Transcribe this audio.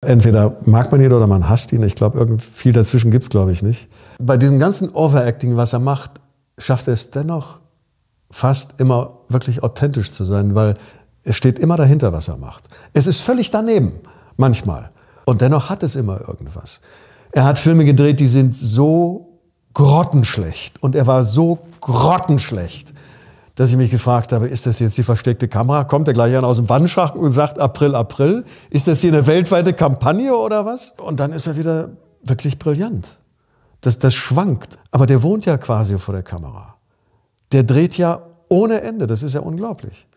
Entweder mag man ihn oder man hasst ihn. Ich glaube, viel dazwischen gibt's glaube ich, nicht. Bei diesem ganzen Overacting, was er macht, schafft er es dennoch fast immer wirklich authentisch zu sein, weil es steht immer dahinter, was er macht. Es ist völlig daneben, manchmal. Und dennoch hat es immer irgendwas. Er hat Filme gedreht, die sind so grottenschlecht. Und er war so grottenschlecht dass ich mich gefragt habe, ist das jetzt die versteckte Kamera? Kommt der gleich an aus dem Wandschacht und sagt April, April? Ist das hier eine weltweite Kampagne oder was? Und dann ist er wieder wirklich brillant. Das, das schwankt. Aber der wohnt ja quasi vor der Kamera. Der dreht ja ohne Ende. Das ist ja unglaublich.